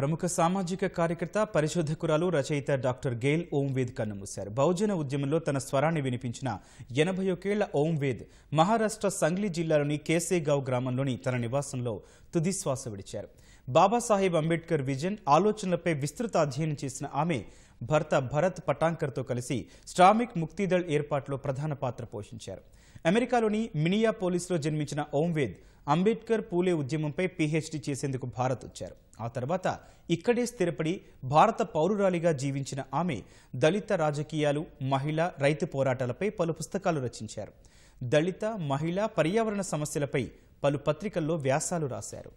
ప్రముఖ సామాజిక కార్యకర్త పరిశోధకురాలు రచయిత డాక్టర్ గేల్ ఓంవేద్ కన్నుమూశారు బహుజన ఉద్యమంలో తన స్వరాన్ని వినిపించిన ఎనభై ఒకేళ్ల ఓంవేద్ మహారాష్ట్ర సంగ్లీ జిల్లాలోని కేసేగావ్ గ్రామంలోని తన నివాసంలో తుదిశ్వాస విడిచారు బాబాసాహెబ్ అంబేద్కర్ విజన్ ఆలోచనలపై విస్తృత అధ్యయనం చేసిన ఆమె భర్త భరత్ పటాంకర్తో కలిసి శ్రామిక్ ముక్తిదళ్ ఏర్పాటులో ప్రధాన పాత్ర పోషించారు అమెరికాలోని మినియా పోలీసులో జన్మించిన ఓంవేద్ అంబేద్కర్ పూలే ఉద్యమంపై పీహెచ్డీ చేసేందుకు భారత్ వచ్చారు ఆ తర్వాత ఇక్కడే స్థిరపడి భారత పౌరురాలిగా జీవించిన ఆమె దళిత రాజకీయాలు మహిళ రైతు పోరాటాలపై పలు పుస్తకాలు రచించారు దళిత మహిళా పర్యావరణ సమస్యలపై పలు పత్రికల్లో వ్యాసాలు రాశారు